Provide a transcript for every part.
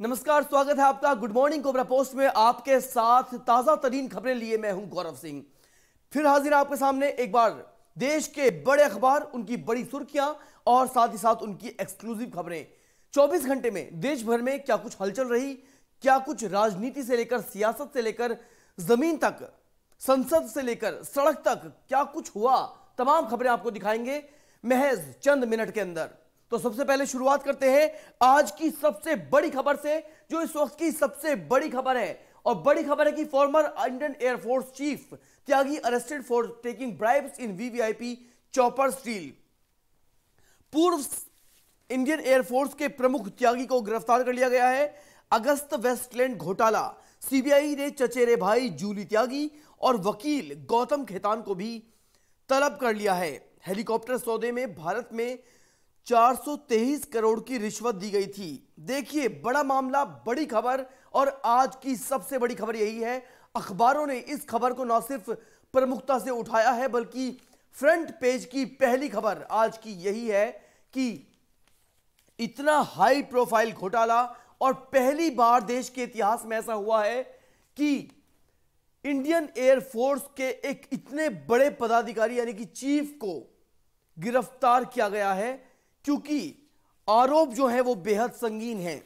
नमस्कार स्वागत है आपका गुड मॉर्निंग कोबरा पोस्ट में आपके साथ ताजा तरीन खबरें लिए मैं हूं गौरव सिंह फिर हाजिर है आपके सामने एक बार देश के बड़े अखबार उनकी बड़ी सुर्खियां और साथ ही साथ उनकी एक्सक्लूसिव खबरें 24 घंटे में देश भर में क्या कुछ हलचल रही क्या कुछ राजनीति से लेकर सियासत से लेकर जमीन तक संसद से लेकर सड़क तक क्या कुछ हुआ तमाम खबरें आपको दिखाएंगे महज चंद मिनट के अंदर तो सबसे पहले शुरुआत करते हैं आज की सबसे बड़ी खबर से जो इस वक्त की सबसे बड़ी खबर है और बड़ी खबर है कि former Indian air force chief Tyagi arrested for taking bribes in VVIP chopper स्टील पूर्व इंडियन एयरफोर्स के प्रमुख त्यागी को गिरफ्तार कर लिया गया है अगस्त वेस्टलैंड घोटाला सीबीआई ने चचेरे भाई जूली त्यागी और वकील गौतम खेतान को भी तलब कर लिया है हेलीकॉप्टर सौदे में भारत में 423 करोड़ की रिश्वत दी गई थी देखिए बड़ा मामला बड़ी खबर और आज की सबसे बड़ी खबर यही है अखबारों ने इस खबर को न सिर्फ प्रमुखता से उठाया है बल्कि फ्रंट पेज की पहली खबर आज की यही है कि इतना हाई प्रोफाइल घोटाला और पहली बार देश के इतिहास में ऐसा हुआ है कि इंडियन एयरफोर्स के एक इतने बड़े पदाधिकारी यानी कि चीफ को गिरफ्तार किया गया है क्योंकि आरोप जो है वो बेहद संगीन है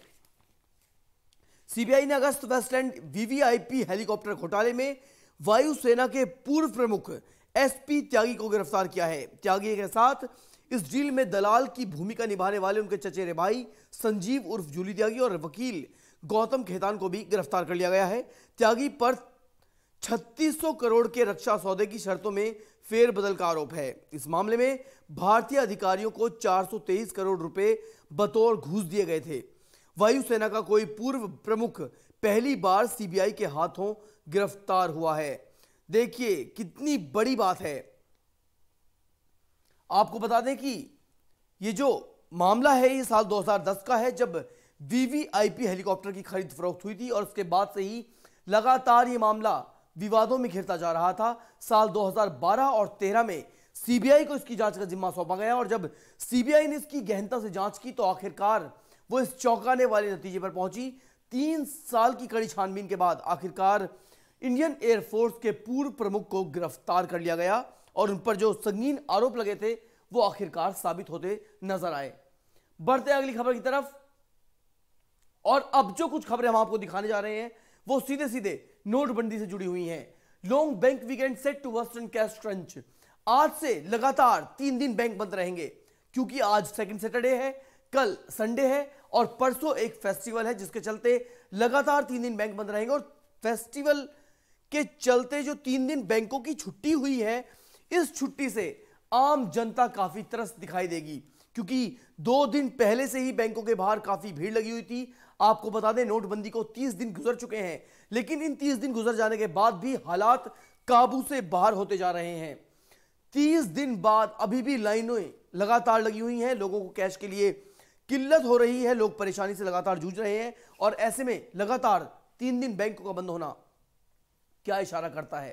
सीबीआई ने अगस्त वेस्टलैंड वीवीआईपी हेलीकॉप्टर घोटाले में वायुसेना के पूर्व प्रमुख एसपी त्यागी को गिरफ्तार किया है त्यागी के साथ इस डील में दलाल की भूमिका निभाने वाले उनके चचेरे भाई संजीव उर्फ जूली त्यागी और वकील गौतम खेतान को भी गिरफ्तार कर लिया गया है त्यागी पर 3600 करोड़ के रक्षा सौदे की शर्तों में फेरबदल का आरोप है इस मामले में भारतीय अधिकारियों को 423 करोड़ रुपए बतौर घूस दिए गए थे वायुसेना का कोई पूर्व प्रमुख पहली बार सीबीआई के हाथों गिरफ्तार हुआ है देखिए कितनी बड़ी बात है आपको बता दें कि ये जो मामला है ये साल 2010 का है जब वीवीआईपी हेलीकॉप्टर की खरीद फरोख्त हुई थी और उसके बाद से ही लगातार ये मामला विवादों में घिरता जा रहा था साल 2012 और 13 में सीबीआई को इसकी जांच का जिम्मा सौंपा गया और जब सीबीआई ने इसकी गहनता से जांच की तो आखिरकार वो इस चौंकाने वाले नतीजे पर पहुंची तीन साल की कड़ी छानबीन के बाद आखिरकार इंडियन एयरफोर्स के पूर्व प्रमुख को गिरफ्तार कर लिया गया और उन पर जो संगीन आरोप लगे थे वो आखिरकार साबित होते नजर आए बढ़ते अगली खबर की तरफ और अब जो कुछ खबरें हम आपको दिखाने जा रहे हैं वो सीधे सीधे नोटबंदी से जुड़ी हुई हैं long bank weekend set to वेस्टर्न कैश क्रंच आज से लगातार तीन दिन बैंक बंद रहेंगे क्योंकि आज सेकंड सैटरडे है कल संडे है और परसों एक फेस्टिवल है जिसके चलते लगातार तीन दिन बैंक बंद रहेंगे और फेस्टिवल के चलते जो तीन दिन बैंकों की छुट्टी हुई है इस छुट्टी से आम जनता काफी त्रस्त दिखाई देगी क्योंकि दो दिन पहले से ही बैंकों के बाहर काफी भीड़ लगी हुई थी आपको बता दें नोटबंदी को 30 दिन गुजर चुके हैं लेकिन इन 30 दिन गुजर जाने के बाद भी हालात काबू से बाहर होते जा रहे हैं 30 दिन बाद अभी भी लाइनें लगातार लगी हुई हैं लोगों को कैश के लिए किल्लत हो रही है लोग परेशानी से लगातार जूझ रहे हैं और ऐसे में लगातार तीन दिन बैंकों का बंद होना क्या इशारा करता है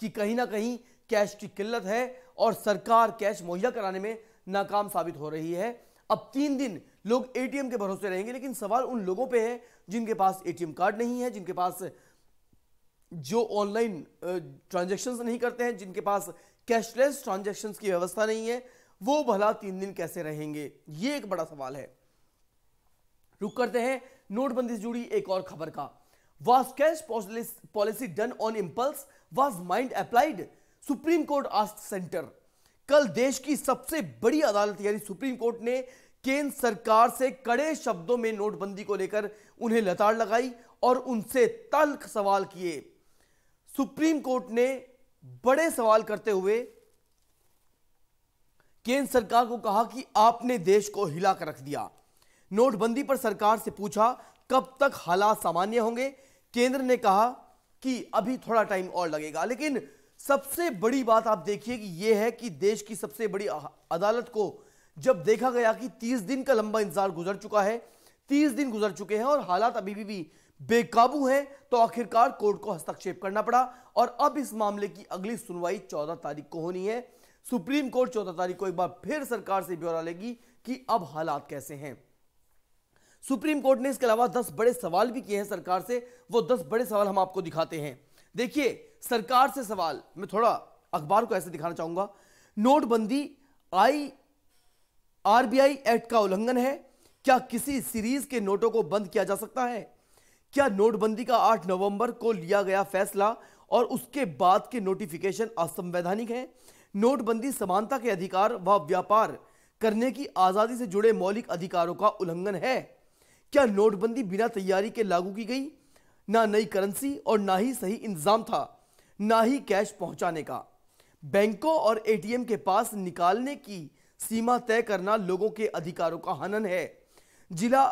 कि कहीं ना कहीं कैश की किल्लत है और सरकार कैश मुहैया कराने में नाकाम साबित हो रही है अब तीन दिन लोग एटीएम के भरोसे रहेंगे लेकिन सवाल उन लोगों पे है जिनके पास एटीएम कार्ड नहीं है जिनके पास जो ऑनलाइन ट्रांजेक्शन्स नहीं करते हैं जिनके पास कैशलेस ट्रांजेक्शन्स की व्यवस्था नहीं है वो भला तीन दिन कैसे रहेंगे ये एक बड़ा सवाल है रुक करते हैं नोटबंदी से जुड़ी एक और खबर का was cash policy done on impulse was mind applied Supreme Court आस्ट सेंटर कल देश की सबसे बड़ी अदालत यानी सुप्रीम कोर्ट ने केंद्र सरकार से कड़े शब्दों में नोटबंदी को लेकर उन्हें लताड़ लगाई और उनसे तल्ख सवाल किए सुप्रीम कोर्ट ने बड़े सवाल करते हुए केंद्र सरकार को कहा कि आपने देश को हिलाकर रख दिया नोटबंदी पर सरकार से पूछा कब तक हालात सामान्य होंगे केंद्र ने कहा कि अभी थोड़ा टाइम और लगेगा लेकिन सबसे बड़ी बात आप देखिए कि यह है कि देश की सबसे बड़ी अदालत को जब देखा गया कि 30 दिन का लंबा इंतजार गुजर चुका है 30 दिन गुजर चुके हैं और हालात अभी भी, भी बेकाबू हैं तो आखिरकार कोर्ट को हस्तक्षेप करना पड़ा और अब इस मामले की अगली सुनवाई 14 तारीख को होनी है सुप्रीम कोर्ट 14 तारीख को एक बार फिर सरकार से ब्यौरा लेगी कि अब हालात कैसे हैं सुप्रीम कोर्ट ने इसके अलावा दस बड़े सवाल भी किए हैं सरकार से वो दस बड़े सवाल हम आपको दिखाते हैं देखिए सरकार से सवाल मैं थोड़ा अखबार को ऐसे दिखाना चाहूंगा नोटबंदी आई आरबीआई एक्ट का उल्लंघन है क्या किसी सीरीज के नोटों को बंद किया जा सकता है क्या नोटबंदी का 8 नवंबर को लिया गया फैसला और उसके बाद के नोटिफिकेशन असंवैधानिक है नोटबंदी समानता के अधिकार व व्यापार करने की आजादी से जुड़े मौलिक अधिकारों का उल्लंघन है क्या नोटबंदी बिना तैयारी के लागू की गई ना नई करेंसी और ना ही सही इंतजाम था ना ही कैश पहुंचाने का बैंकों और एटीएम के पास निकालने की सीमा तय करना लोगों के अधिकारों का हनन है जिला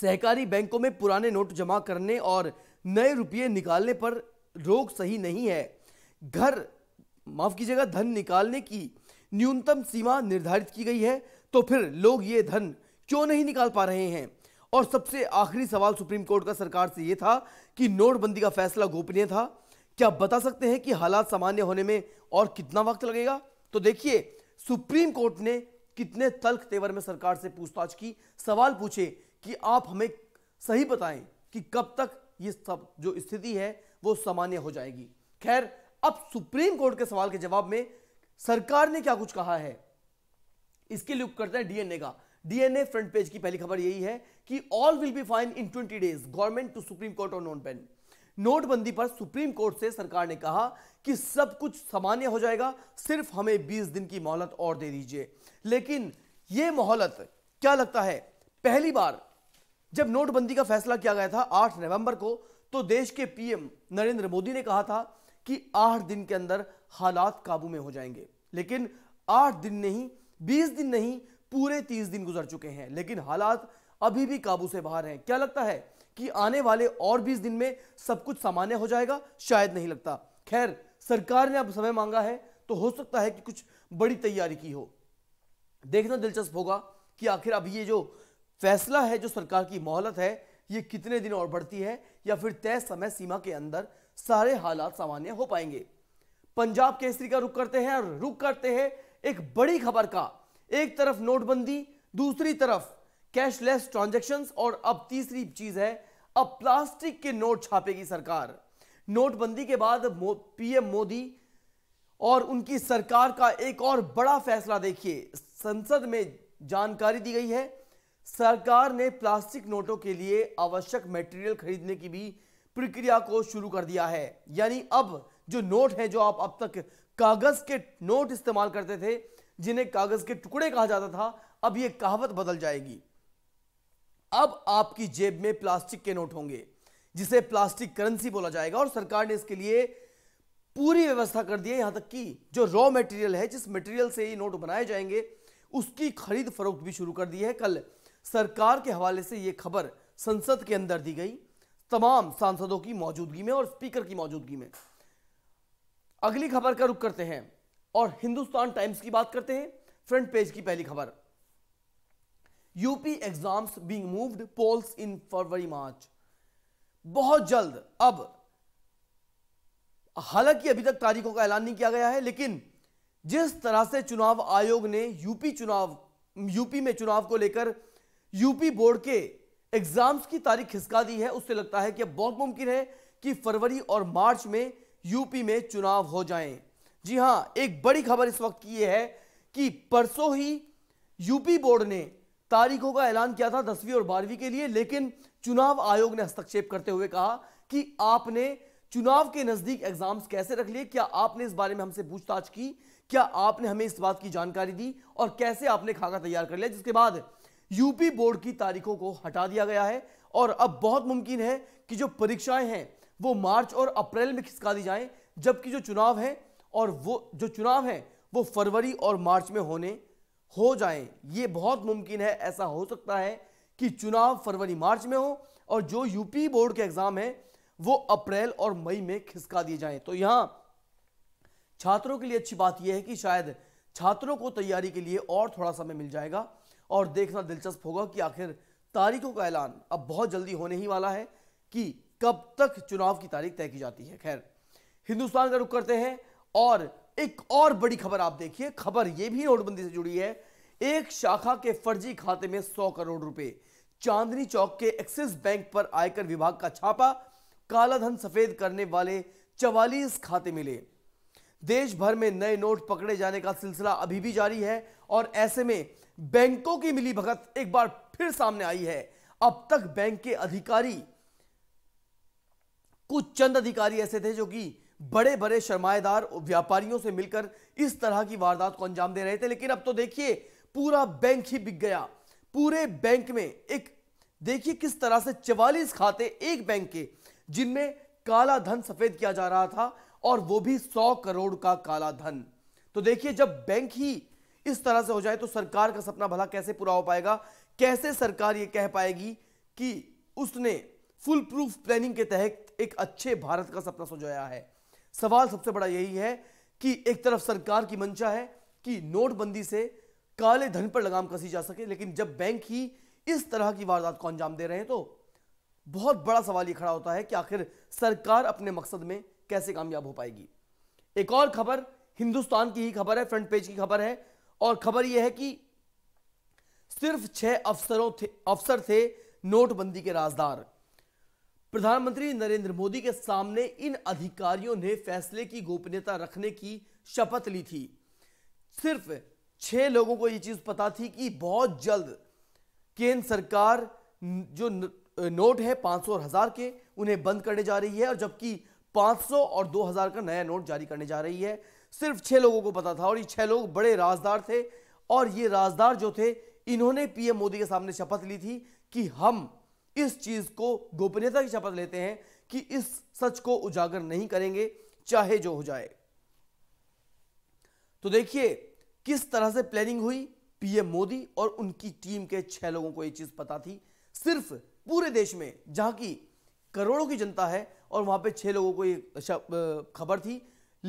सहकारी बैंकों में पुराने नोट जमा करने और नए रुपये निकालने पर रोक सही नहीं है घर माफ कीजिएगा धन निकालने की न्यूनतम सीमा निर्धारित की गई है तो फिर लोग ये धन क्यों नहीं निकाल पा रहे हैं और सबसे आखिरी सवाल सुप्रीम कोर्ट का सरकार से ये था कि नोटबंदी का फैसला गोपनीय था क्या आप बता सकते हैं कि हालात सामान्य होने में और कितना वक्त लगेगा तो देखिए सुप्रीम कोर्ट ने कितने तल्ख तेवर में सरकार से पूछताछ की सवाल पूछे कि आप हमें सही बताएं कि कब तक ये सब जो स्थिति है वो सामान्य हो जाएगी खैर अब सुप्रीम कोर्ट के सवाल के जवाब में सरकार ने क्या कुछ कहा है इसके लिए करते हैं डीएनए का डीएनए फ्रंट पेज की पहली खबर यही है कि all will be fine in 20 days government to Supreme Court और नॉन पेन नोटबंदी पर सुप्रीम कोर्ट से सरकार ने कहा कि सब कुछ सामान्य हो जाएगा सिर्फ हमें 20 दिन की मोहलत और दे दीजिए लेकिन यह मोहलत क्या लगता है पहली बार जब नोटबंदी का फैसला किया गया था 8 नवंबर को तो देश के पीएम नरेंद्र मोदी ने कहा था कि 8 दिन के अंदर हालात काबू में हो जाएंगे लेकिन 8 दिन नहीं 20 दिन नहीं पूरे 30 दिन गुजर चुके हैं लेकिन हालात अभी भी काबू से बाहर हैं क्या लगता है कि आने वाले और बीस दिन में सब कुछ सामान्य हो जाएगा शायद नहीं लगता खैर सरकार ने अब समय मांगा है तो हो सकता है कि कुछ बड़ी तैयारी की हो देखना दिलचस्प होगा कि आखिर अब ये जो फैसला है जो सरकार की मोहलत है ये कितने दिन और बढ़ती है या फिर तय समय सीमा के अंदर सारे हालात सामान्य हो पाएंगे पंजाब केसरी का रुख करते हैं और रुख करते हैं एक बड़ी खबर का एक तरफ नोटबंदी दूसरी तरफ कैशलेस ट्रांजेक्शन और अब तीसरी चीज है अब प्लास्टिक के नोट छापेगी सरकार नोटबंदी के बाद पीएम मोदी और उनकी सरकार का एक और बड़ा फैसला देखिए संसद में जानकारी दी गई है सरकार ने प्लास्टिक नोटों के लिए आवश्यक मटेरियल खरीदने की भी प्रक्रिया को शुरू कर दिया है यानी अब जो नोट हैं जो आप अब तक कागज के नोट इस्तेमाल करते थे जिन्हें कागज के टुकड़े कहा जाता था अब ये कहावत बदल जाएगी अब आपकी जेब में प्लास्टिक के नोट होंगे जिसे प्लास्टिक करेंसी बोला जाएगा और सरकार ने इसके लिए पूरी व्यवस्था कर दी है यहां तक कि जो रॉ मटेरियल है जिस मटेरियल से ये नोट बनाए जाएंगे उसकी खरीद फरोख्त भी शुरू कर दी है कल सरकार के हवाले से यह खबर संसद के अंदर दी गई तमाम सांसदों की मौजूदगी में और स्पीकर की मौजूदगी में अगली खबर का रुख करते हैं और हिंदुस्तान टाइम्स की बात करते हैं फ्रंट पेज की पहली खबर UP exams being moved polls in February March बहुत जल्द अब हालांकि अभी तक तारीखों का ऐलान नहीं किया गया है लेकिन जिस तरह से चुनाव आयोग ने यूपी चुनाव यूपी में चुनाव को लेकर यूपी बोर्ड के एग्जाम्स की तारीख खिसका दी है उससे लगता है कि अब बहुत मुमकिन है कि फरवरी और मार्च में यूपी में चुनाव हो जाएं। जी हां एक बड़ी खबर इस वक्त की यह है कि परसों ही यूपी बोर्ड ने तारीखों का ऐलान किया था दसवीं और बारहवीं के लिए लेकिन चुनाव आयोग ने हस्तक्षेप करते हुए कहा कि आपने चुनाव के नजदीक एग्जाम्स कैसे रख लिए क्या आपने इस बारे में हमसे पूछताछ की क्या आपने हमें इस बात की जानकारी दी और कैसे आपने खाका तैयार कर लिया जिसके बाद यूपी बोर्ड की तारीखों को हटा दिया गया है और अब बहुत मुमकिन है कि जो परीक्षाएं हैं वो मार्च और अप्रैल में खिसका दी जाएं जबकि जो चुनाव है और वो जो चुनाव है वो फरवरी और मार्च में होने हो जाए ये बहुत मुमकिन है ऐसा हो सकता है कि चुनाव फरवरी मार्च में हो और जो यूपी बोर्ड के एग्जाम है वो अप्रैल और मई में खिसका दिए जाएं तो यहाँ छात्रों के लिए अच्छी बात यह है कि शायद छात्रों को तैयारी के लिए और थोड़ा समय मिल जाएगा और देखना दिलचस्प होगा कि आखिर तारीखों का ऐलान अब बहुत जल्दी होने ही वाला है कि कब तक चुनाव की तारीख तय की जाती है खैर हिंदुस्तान का रुख करते हैं और एक और बड़ी खबर आप देखिए खबर यह भी नोटबंदी से जुड़ी है एक शाखा के फर्जी खाते में सौ करोड़ रुपए चांदनी चौक के एक्सिस बैंक पर आयकर विभाग का छापा कालाधन सफेद करने वाले चवालीस खाते मिले देश भर में नए नोट पकड़े जाने का सिलसिला अभी भी जारी है और ऐसे में बैंकों की मिली भगत एक बार फिर सामने आई है अब तक बैंक के अधिकारी कुछ चंद अधिकारी ऐसे थे जो कि बड़े बड़े सरमाएदार व्यापारियों से मिलकर इस तरह की वारदात को अंजाम दे रहे थे लेकिन अब तो देखिए पूरा बैंक ही बिक गया पूरे बैंक में एक देखिए किस तरह से चवालीस खाते एक बैंक के जिनमें काला धन सफेद किया जा रहा था और वो भी सौ करोड़ का काला धन तो देखिए जब बैंक ही इस तरह से हो जाए तो सरकार का सपना भला कैसे पूरा हो पाएगा कैसे सरकार ये कह पाएगी कि उसने फुल प्रूफ प्लानिंग के तहत एक अच्छे भारत का सपना सजाया है सवाल सबसे बड़ा यही है कि एक तरफ सरकार की मंशा है कि नोटबंदी से काले धन पर लगाम कसी जा सके लेकिन जब बैंक ही इस तरह की वारदात को अंजाम दे रहे हैं तो बहुत बड़ा सवाल ये खड़ा होता है कि आखिर सरकार अपने मकसद में कैसे कामयाब हो पाएगी एक और खबर हिंदुस्तान की ही खबर है फ्रंट पेज की खबर है और खबर यह है कि सिर्फ छह अफसरों थे अफसर थे नोटबंदी के राजदार प्रधानमंत्री नरेंद्र मोदी के सामने इन अधिकारियों ने फैसले की गोपनीयता रखने की शपथ ली थी सिर्फ छह लोगों को ये चीज पता थी कि बहुत जल्द केंद्र सरकार जो नोट है 500 और हजार के उन्हें बंद करने जा रही है और जबकि 500 और 2000 का नया नोट जारी करने जा रही है सिर्फ छह लोगों को पता था और ये छह लोग बड़े राजदार थे और ये राजदार जो थे इन्होंने पीएम मोदी के सामने शपथ ली थी कि हम इस चीज को गोपनीयता की शपथ लेते हैं कि इस सच को उजागर नहीं करेंगे चाहे जो हो जाए तो देखिए किस तरह से प्लानिंग हुई पीएम मोदी और उनकी टीम के छह लोगों को यह चीज पता थी सिर्फ पूरे देश में जहां की करोड़ों की जनता है और वहां पे छह लोगों को ये खबर थी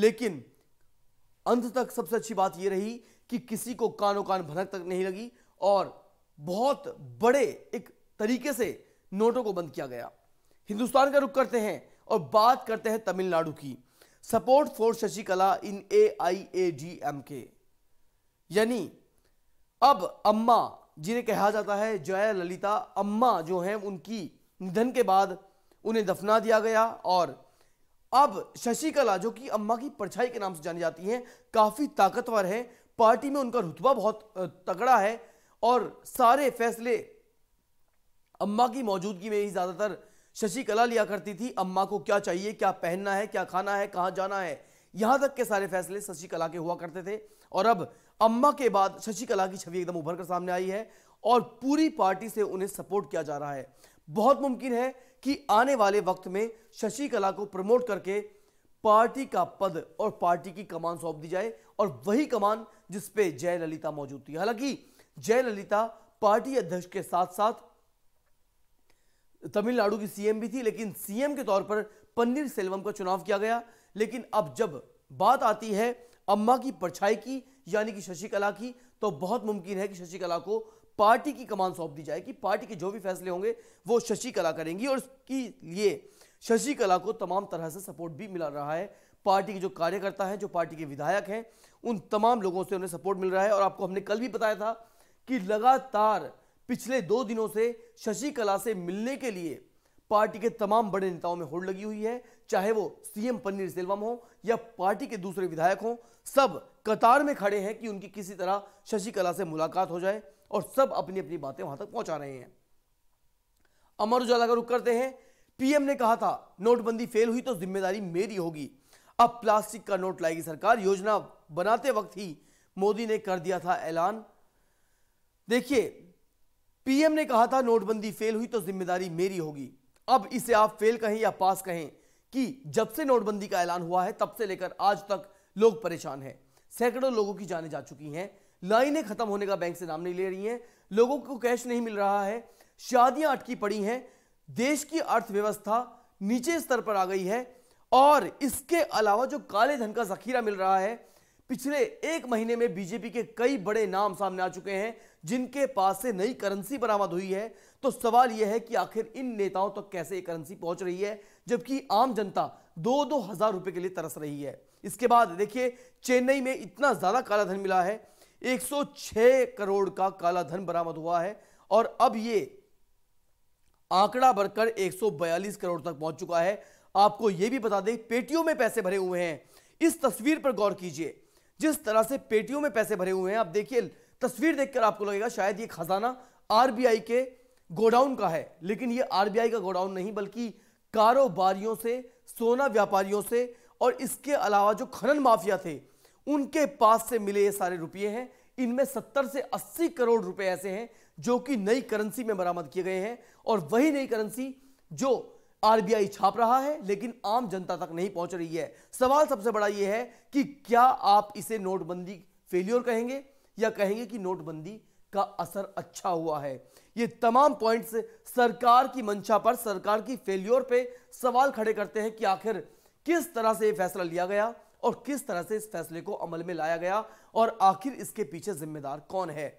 लेकिन अंत तक सबसे अच्छी बात यह रही कि किसी को कानो कान भनक तक नहीं लगी और बहुत बड़े एक तरीके से नोटों को बंद किया गया हिंदुस्तान का रुख करते हैं और बात करते हैं तमिलनाडु की support for Sasikala in A I A D M K यानी अब अम्मा जिन्हें कहा जाता है जया ललिता अम्मा जो है उनकी निधन के बाद उन्हें दफना दिया गया और अब शशिकला जो कि अम्मा की परछाई के नाम से जानी जाती हैं काफ़ी ताकतवर हैं पार्टी में उनका रुतबा बहुत तगड़ा है और सारे फैसले अम्मा की मौजूदगी में ही ज़्यादातर शशि कला लिया करती थी अम्मा को क्या चाहिए क्या पहनना है क्या खाना है कहाँ जाना है यहाँ तक के सारे फैसले शशिकला के हुआ करते थे और अब अम्मा के बाद शशिकला की छवि एकदम उभर कर सामने आई है और पूरी पार्टी से उन्हें सपोर्ट किया जा रहा है बहुत मुमकिन है कि आने वाले वक्त में शशिकला को प्रमोट करके पार्टी का पद और पार्टी की कमान सौंप दी जाए और वही कमान जिसपे जयललिता मौजूद थी हालांकि जयललिता पार्टी अध्यक्ष के साथ साथ तमिलनाडु की सीएम भी थी लेकिन सीएम के तौर पर पन्नीर सेल्वम का चुनाव किया गया लेकिन अब जब बात आती है अम्मा की परछाई की यानी कि शशिकला की तो बहुत मुमकिन है कि शशिकला को पार्टी की कमान सौंप दी जाएगी पार्टी के जो भी फैसले होंगे वो शशिकला करेंगी और इसके लिए शशिकला को तमाम तरह से सपोर्ट भी मिला रहा है पार्टी के जो कार्यकर्ता हैं जो पार्टी के विधायक हैं उन तमाम लोगों से उन्हें सपोर्ट मिल रहा है और आपको हमने कल भी बताया था कि लगातार पिछले दो दिनों से शशिकला से मिलने के लिए पार्टी के तमाम बड़े नेताओं में होड़ लगी हुई है चाहे वो सीएम पन्नीर सेल्वम हो या पार्टी के दूसरे विधायक हों सब कतार में खड़े हैं कि उनकी किसी तरह शशिकला से मुलाकात हो जाए और सब अपनी अपनी बातें वहां तक पहुंचा रहे हैं अमर उजाला का रुख करते हैं पीएम ने कहा था नोटबंदी फेल हुई तो जिम्मेदारी मेरी होगी अब प्लास्टिक का नोट लाएगी सरकार योजना बनाते वक्त ही मोदी ने कर दिया था ऐलान देखिए पीएम ने कहा था नोटबंदी फेल हुई तो जिम्मेदारी मेरी होगी अब इसे आप फेल कहें या पास कहें कि जब से नोटबंदी का ऐलान हुआ है तब से लेकर आज तक लोग परेशान हैं सैकड़ों लोगों की जाने जा चुकी हैं लाइनें खत्म होने का बैंक से नाम नहीं ले रही हैं लोगों को कैश नहीं मिल रहा है शादियां अटकी पड़ी हैं देश की अर्थव्यवस्था नीचे स्तर पर आ गई है और इसके अलावा जो काले धन का जखीरा मिल रहा है पिछले एक महीने में बीजेपी के कई बड़े नाम सामने आ चुके हैं जिनके पास से नई करेंसी बरामद हुई है तो सवाल यह है कि आखिर इन नेताओं तक तो कैसे ये करेंसी पहुंच रही है जबकि आम जनता दो दो हजार रुपए के लिए तरस रही है इसके बाद देखिए चेन्नई में इतना ज्यादा काला धन मिला है 106 करोड़ का काला धन बरामद हुआ है और अब ये आंकड़ा बढ़कर 142 करोड़ तक पहुंच चुका है आपको यह भी बता दें पेटियों में पैसे भरे हुए हैं इस तस्वीर पर गौर कीजिए जिस तरह से पेटियों में पैसे भरे हुए हैं आप देखिए तस्वीर देखकर आपको लगेगा शायद ये खजाना आरबीआई के गोडाउन का है लेकिन ये आरबीआई का गोडाउन नहीं बल्कि कारोबारियों से सोना व्यापारियों से और इसके अलावा जो खनन माफिया थे उनके पास से मिले ये सारे रुपये हैं इनमें सत्तर से अस्सी करोड़ रुपए ऐसे हैं जो कि नई करेंसी में बरामद किए गए हैं और वही नई करेंसी जो आरबीआई छाप रहा है लेकिन आम जनता तक नहीं पहुंच रही है सवाल सबसे बड़ा यह है कि क्या आप इसे नोटबंदी फेल्योर कहेंगे या कहेंगे कि नोटबंदी का असर अच्छा हुआ है ये तमाम पॉइंट्स सरकार की मंशा पर सरकार की फेल्योर पे सवाल खड़े करते हैं कि आखिर किस तरह से यह फैसला लिया गया और किस तरह से इस फैसले को अमल में लाया गया और आखिर इसके पीछे जिम्मेदार कौन है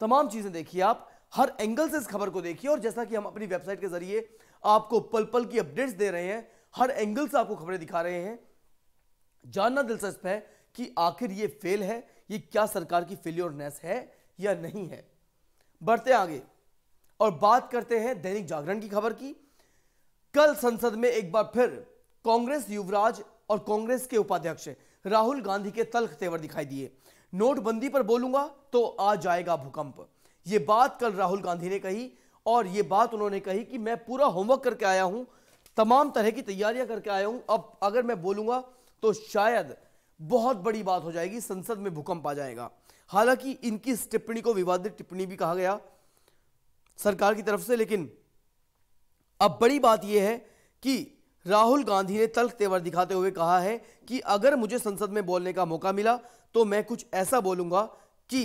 तमाम चीजें देखिए आप हर एंगल से इस खबर को देखिए और जैसा कि हम अपनी वेबसाइट के जरिए आपको पल पल की अपडेट्स दे रहे हैं हर एंगल से आपको खबरें दिखा रहे हैं जानना दिलचस्प है कि आखिर ये फेल है ये क्या सरकार की फेल्योरनेस है या नहीं है बढ़ते आगे और बात करते हैं दैनिक जागरण की खबर की कल संसद में एक बार फिर कांग्रेस युवराज और कांग्रेस के उपाध्यक्ष राहुल गांधी के तलख तेवर दिखाई दिए नोटबंदी पर बोलूंगा तो आ जाएगा भूकंप ये बात कल राहुल गांधी ने कही और ये बात उन्होंने कही कि मैं पूरा होमवर्क करके आया हूं तमाम तरह की तैयारियां करके आया हूं अब अगर मैं बोलूंगा तो शायद बहुत बड़ी बात हो जाएगी संसद में भूकंप आ जाएगा हालांकि इनकी इस टिप्पणी को विवादित टिप्पणी भी कहा गया सरकार की तरफ से लेकिन अब बड़ी बात यह है कि राहुल गांधी ने तल्ख तेवर दिखाते हुए कहा है कि अगर मुझे संसद में बोलने का मौका मिला तो मैं कुछ ऐसा बोलूंगा कि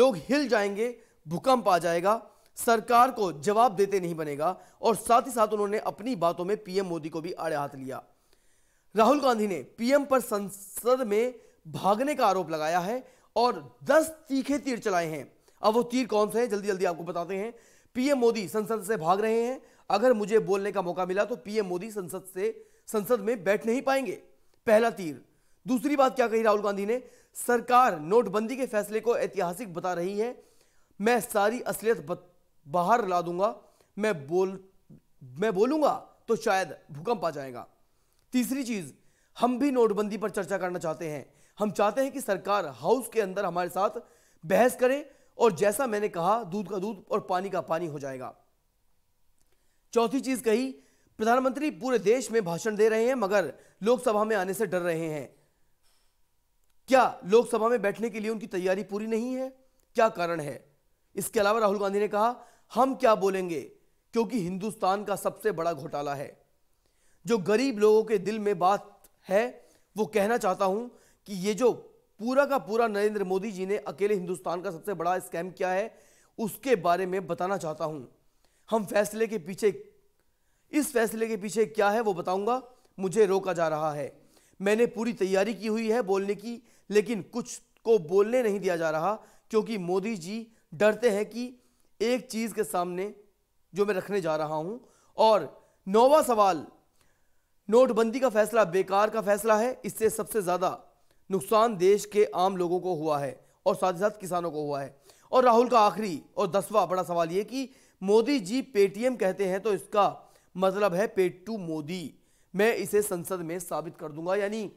लोग हिल जाएंगे भूकंप आ जाएगा सरकार को जवाब देते नहीं बनेगा और साथ ही साथ उन्होंने अपनी बातों में पीएम मोदी को भी आड़े हाथ लिया राहुल गांधी ने पीएम पर संसद में भागने का आरोप लगाया है और दस तीखे तीर चलाए हैं अब वो तीर कौन से हैं जल्दी जल्दी आपको बताते हैं पीएम मोदी संसद से भाग रहे हैं अगर मुझे बोलने का मौका मिला तो पीएम मोदी संसद से संसद में बैठ नहीं पाएंगे पहला तीर दूसरी बात क्या कही राहुल गांधी ने सरकार नोटबंदी के फैसले को ऐतिहासिक बता रही है मैं सारी असलियत बाहर ला दूंगा मैं बोल मैं बोलूंगा तो शायद भूकंप आ जाएगा तीसरी चीज़ हम भी नोटबंदी पर चर्चा करना चाहते हैं हम चाहते हैं कि सरकार हाउस के अंदर हमारे साथ बहस करे और जैसा मैंने कहा दूध का दूध और पानी का पानी हो जाएगा चौथी चीज कही प्रधानमंत्री पूरे देश में भाषण दे रहे हैं मगर लोकसभा में आने से डर रहे हैं क्या लोकसभा में बैठने के लिए उनकी तैयारी पूरी नहीं है क्या कारण है इसके अलावा राहुल गांधी ने कहा हम क्या बोलेंगे क्योंकि हिंदुस्तान का सबसे बड़ा घोटाला है जो गरीब लोगों के दिल में बात है वो कहना चाहता हूं कि ये जो पूरा का पूरा नरेंद्र मोदी जी ने अकेले हिंदुस्तान का सबसे बड़ा स्कैम किया है उसके बारे में बताना चाहता हूं हम फैसले के पीछे इस फैसले के पीछे क्या है वो बताऊंगा मुझे रोका जा रहा है मैंने पूरी तैयारी की हुई है बोलने की लेकिन कुछ को बोलने नहीं दिया जा रहा क्योंकि मोदी जी डरते हैं कि एक चीज़ के सामने जो मैं रखने जा रहा हूं और नौवा सवाल नोटबंदी का फैसला बेकार का फैसला है इससे सबसे ज़्यादा नुकसान देश के आम लोगों को हुआ है और साथ ही साथ किसानों को हुआ है और राहुल का आखिरी और दसवां बड़ा सवाल ये कि मोदी जी पेटीएम कहते हैं तो इसका मतलब है पेट टू मोदी मैं इसे संसद में साबित कर दूंगा यानी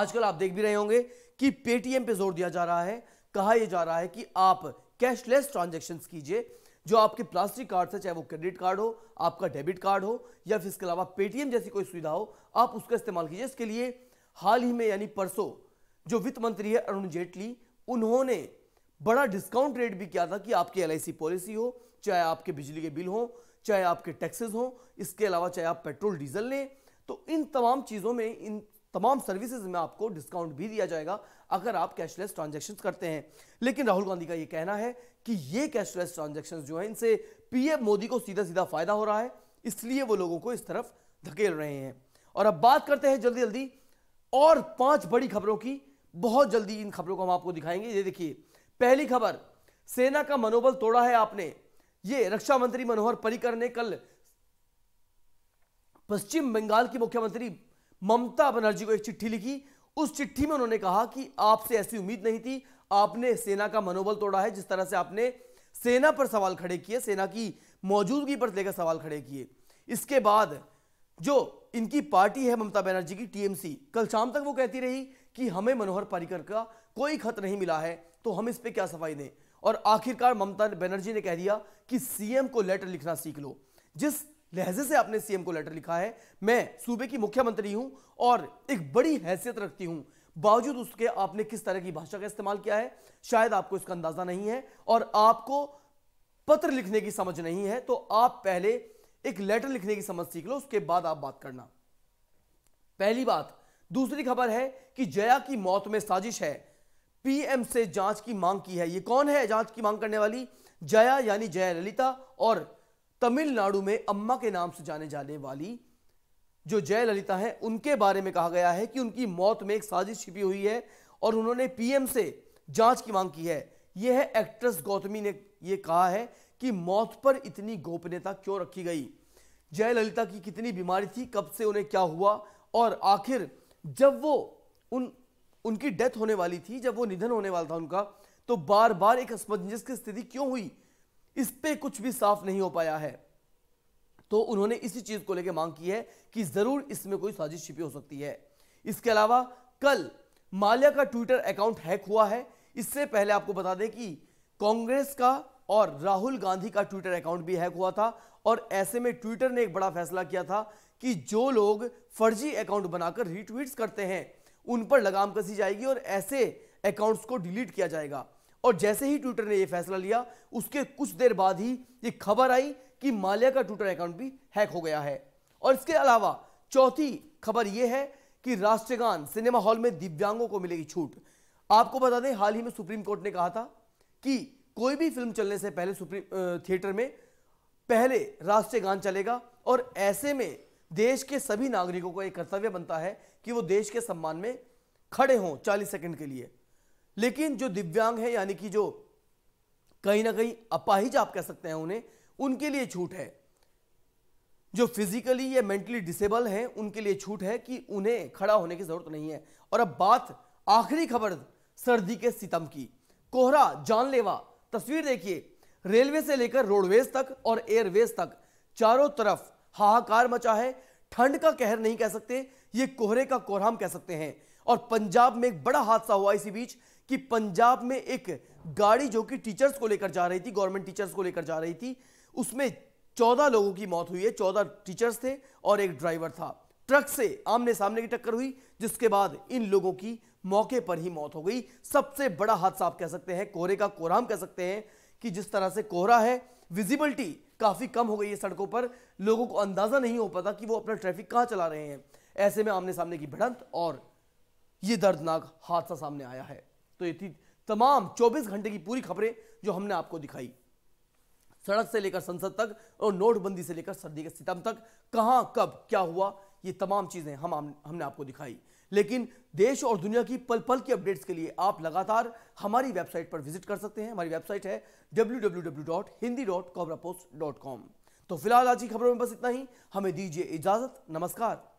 आजकल आप देख भी रहे होंगे कि पेटीएम पे जोर दिया जा रहा है कहा यह जा रहा है कि आप कैशलेस ट्रांजेक्शन कीजिए जो आपके प्लास्टिक कार्ड से चाहे वो क्रेडिट कार्ड हो आपका डेबिट कार्ड हो या फिर इसके अलावा पेटीएम जैसी कोई सुविधा हो आप उसका इस्तेमाल कीजिए इसके लिए हाल ही में यानी परसों जो वित्त मंत्री है अरुण जेटली उन्होंने बड़ा डिस्काउंट रेट भी किया था कि आपकी एल पॉलिसी हो चाहे आपके बिजली के बिल हो चाहे आपके टैक्सेस हों इसके अलावा चाहे आप पेट्रोल डीजल लें तो इन तमाम चीज़ों में इन तमाम सर्विसेज में आपको डिस्काउंट भी दिया जाएगा अगर आप कैशलेस ट्रांजेक्शन करते हैं लेकिन राहुल गांधी का यह कहना है कि ये कैशलेस ट्रांजेक्शन जो है इनसे पीएम मोदी को सीधा सीधा फायदा हो रहा है इसलिए वो लोगों को इस तरफ धकेल रहे हैं और अब बात करते हैं जल्दी जल्दी और पांच बड़ी खबरों की बहुत जल्दी इन खबरों को हम आपको दिखाएंगे ये देखिए पहली खबर सेना का मनोबल तोड़ा है आपने ये रक्षा मंत्री मनोहर पर्रिकर ने कल पश्चिम बंगाल की मुख्यमंत्री ममता बनर्जी को एक चिट्ठी लिखी उस चिट्ठी में उन्होंने कहा कि आपसे ऐसी उम्मीद नहीं थी आपने सेना का मनोबल तोड़ा है जिस तरह से आपने सेना पर सवाल खड़े किए सेना की मौजूदगी पर लेकर सवाल खड़े किए इसके बाद जो इनकी पार्टी है ममता बनर्जी की टीएमसी कल शाम तक वो कहती रही कि हमें मनोहर पर्रिकर का कोई खत नहीं मिला है तो हम इस पर क्या सफाई दें और आखिरकार ममता बनर्जी ने कह दिया कि सीएम को लेटर लिखना सीख लो जिस लहजे से आपने सीएम को लेटर लिखा है मैं सूबे की मुख्यमंत्री हूं और एक बड़ी हैसियत रखती हूं बावजूद उसके आपने किस तरह की भाषा का इस्तेमाल किया है शायद आपको इसका अंदाजा नहीं है और आपको पत्र लिखने की समझ नहीं है तो आप पहले एक लेटर लिखने की समझ सीख लो उसके बाद आप बात करना पहली बात दूसरी खबर है कि जया की मौत में साजिश है पीएम से जांच की मांग की है ये कौन है जांच की मांग करने वाली जया यानी जया ललिता और तमिलनाडु में अम्मा के नाम से जाने जाने वाली जो जयललिता हैं उनके बारे में कहा गया है कि उनकी मौत में एक साजिश छिपी हुई है और उन्होंने पीएम से जांच की मांग की है यह है एक्ट्रेस गौतमी ने यह कहा है कि मौत पर इतनी गोपनीयता क्यों रखी गई जयललिता की कितनी बीमारी थी कब से उन्हें क्या हुआ और आखिर जब वो उन उनकी डेथ होने वाली थी जब वो निधन होने वाला था उनका तो बार बार एक असमंजस की स्थिति क्यों हुई इस पर कुछ भी साफ नहीं हो पाया है तो उन्होंने इसी चीज़ को लेकर मांग की है कि ज़रूर इसमें कोई साजिश छिपी हो सकती है इसके अलावा कल माल्या का ट्विटर अकाउंट हैक हुआ है इससे पहले आपको बता दें कि कांग्रेस का और राहुल गांधी का ट्विटर अकाउंट भी हैक हुआ था और ऐसे में ट्विटर ने एक बड़ा फैसला किया था कि जो लोग फर्जी अकाउंट बनाकर रिट्वीट करते हैं उन पर लगाम कसी जाएगी और ऐसे अकाउंट्स को डिलीट किया जाएगा और जैसे ही ट्विटर ने यह फैसला लिया उसके कुछ देर बाद ही ये खबर आई कि माल्या का ट्विटर अकाउंट भी हैक हो गया है और इसके अलावा चौथी खबर यह है कि राष्ट्रगान सिनेमा हॉल में दिव्यांगों को मिलेगी छूट आपको बता दें हाल ही में सुप्रीम कोर्ट ने कहा था कि कोई भी फिल्म चलने से पहले सुप्रीम थिएटर में पहले राष्ट्रीय गान चलेगा और ऐसे में देश के सभी नागरिकों का एक कर्तव्य बनता है कि वो देश के सम्मान में खड़े हों 40 सेकंड के लिए लेकिन जो दिव्यांग है यानी कि जो कहीं ना कहीं अपाहिज आप कह सकते हैं उन्हें उनके लिए छूट है जो फिजिकली या मेंटली डिसेबल हैं उनके लिए छूट है कि उन्हें खड़ा होने की जरूरत नहीं है और अब बात आखिरी खबर सर्दी के सितम की कोहरा जानलेवा तस्वीर देखिए रेलवे से लेकर रोडवेज तक और एयरवेज तक चारों तरफ हाहाकार मचा है ठंड का कहर नहीं कह सकते ये कोहरे का कोहराम कह सकते हैं और पंजाब में एक बड़ा हादसा हुआ इसी बीच कि पंजाब में एक गाड़ी जो कि टीचर्स को लेकर जा रही थी गवर्नमेंट टीचर्स को लेकर जा रही थी उसमें चौदह लोगों की मौत हुई है चौदह टीचर्स थे और एक ड्राइवर था ट्रक से आमने सामने की टक्कर हुई जिसके बाद इन लोगों की मौके पर ही मौत हो गई सबसे बड़ा हादसा आप कह सकते हैं कोहरे का कोहराम कह सकते हैं कि जिस तरह से कोहरा है विजिबिलिटी काफ़ी कम हो गई है सड़कों पर लोगों को अंदाज़ा नहीं हो पाता कि वो अपना ट्रैफिक कहां चला रहे हैं ऐसे में आमने सामने की भिड़ंत और ये दर्दनाक हादसा सामने आया है तो ये थी तमाम 24 घंटे की पूरी खबरें जो हमने आपको दिखाई सड़क से लेकर संसद तक और नोटबंदी से लेकर सर्दी के सितम तक कहाँ कब क्या हुआ ये तमाम चीज़ें हम हमने आपको दिखाई लेकिन देश और दुनिया की पल पल की अपडेट्स के लिए आप लगातार हमारी वेबसाइट पर विजिट कर सकते हैं हमारी वेबसाइट है डब्ल्यू तो फिलहाल आज की खबरों में बस इतना ही हमें दीजिए इजाज़त नमस्कार